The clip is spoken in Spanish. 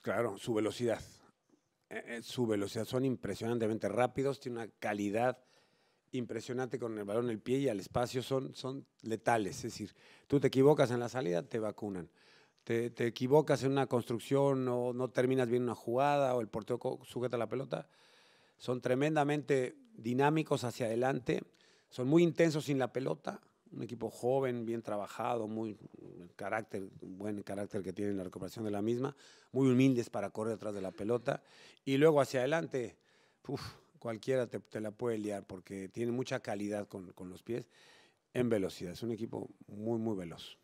Pues claro, su velocidad. Eh, eh, su velocidad son impresionantemente rápidos, tienen una calidad impresionante con el balón en el pie y al espacio son, letales. Es decir, tú te equivocas en la salida, te vacunan. Te, te equivocas en una construcción o no terminas bien una jugada o el portero sujeta la pelota. Son tremendamente dinámicos hacia adelante, son muy intensos sin la pelota, un equipo joven, bien trabajado, muy carácter, buen carácter que tiene en la recuperación de la misma, muy humildes para correr atrás de la pelota y luego hacia adelante, cualquiera te, la puede liar porque tiene mucha calidad con los pies en velocidad. Es un equipo muy, muy veloz.